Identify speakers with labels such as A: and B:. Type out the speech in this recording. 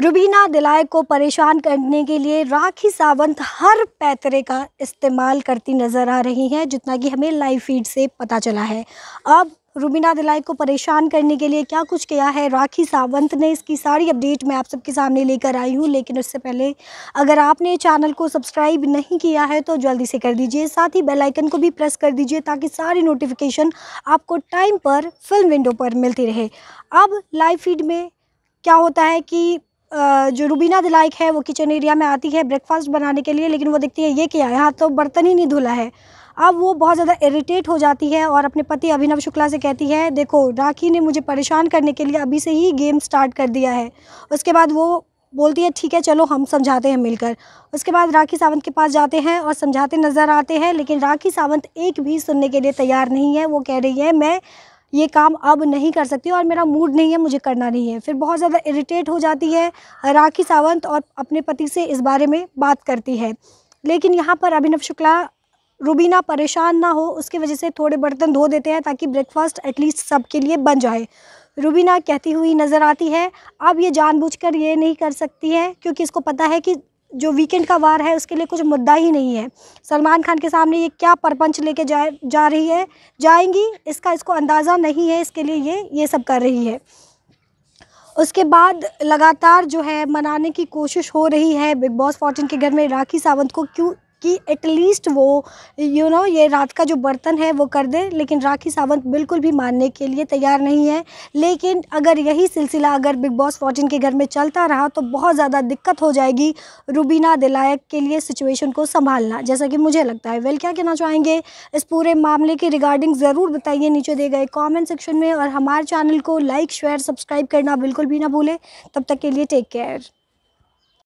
A: रुबीना दिलाय को परेशान करने के लिए राखी सावंत हर पैतरे का इस्तेमाल करती नज़र आ रही हैं जितना कि हमें लाइव फीड से पता चला है अब रुबीना दिलाई को परेशान करने के लिए क्या कुछ किया है राखी सावंत ने इसकी सारी अपडेट मैं आप सबके सामने लेकर आई हूँ लेकिन उससे पहले अगर आपने चैनल को सब्सक्राइब नहीं किया है तो जल्दी से कर दीजिए साथ ही बेल आइकन को भी प्रेस कर दीजिए ताकि सारी नोटिफिकेशन आपको टाइम पर फिल्म विंडो पर मिलती रहे अब लाइव फीड में क्या होता है कि जो रूबीना दिलाइक है वो किचन एरिया में आती है ब्रेकफास्ट बनाने के लिए लेकिन वो देखती है ये क्या है यहाँ तो बर्तन ही नहीं धुला है अब वो बहुत ज़्यादा इरिटेट हो जाती है और अपने पति अभिनव शुक्ला से कहती है देखो राखी ने मुझे परेशान करने के लिए अभी से ही गेम स्टार्ट कर दिया है उसके बाद वो बोलती है ठीक है चलो हम समझाते हैं मिलकर उसके बाद राखी सावंत के पास जाते हैं और समझाते नज़र आते हैं लेकिन राखी सावंत एक भी सुनने के लिए तैयार नहीं है वो कह रही है मैं ये काम अब नहीं कर सकती और मेरा मूड नहीं है मुझे करना नहीं है फिर बहुत ज़्यादा इरिटेट हो जाती है राखी सावंत और अपने पति से इस बारे में बात करती है लेकिन यहाँ पर अभिनव शुक्ला रूबीना परेशान ना हो उसकी वजह से थोड़े बर्तन धो देते हैं ताकि ब्रेकफास्ट एटलीस्ट सबके लिए बन जाए रूबीना कहती हुई नज़र आती है अब ये जानबूझकर ये नहीं कर सकती है क्योंकि इसको पता है कि जो वीकेंड का वार है उसके लिए कुछ मुद्दा ही नहीं है सलमान खान के सामने ये क्या परपंच लेके जा जा रही है जाएंगी इसका इसको अंदाज़ा नहीं है इसके लिए ये ये सब कर रही है उसके बाद लगातार जो है मनाने की कोशिश हो रही है बिग बॉस फोर्टीन के घर में राखी सावंत को क्यों कि एटलीस्ट वो यू you नो know, ये रात का जो बर्तन है वो कर दे लेकिन राखी सावंत बिल्कुल भी मानने के लिए तैयार नहीं है लेकिन अगर यही सिलसिला अगर बिग बॉस फोर्टीन के घर में चलता रहा तो बहुत ज़्यादा दिक्कत हो जाएगी रूबीना दिलायक के लिए सिचुएशन को संभालना जैसा कि मुझे लगता है वेल क्या कहना चाहेंगे इस पूरे मामले की रिगार्डिंग ज़रूर बताइए नीचे दिए गए कॉमेंट सेक्शन में और हमारे चैनल को लाइक शेयर सब्सक्राइब करना बिल्कुल भी ना भूलें तब तक के लिए टेक केयर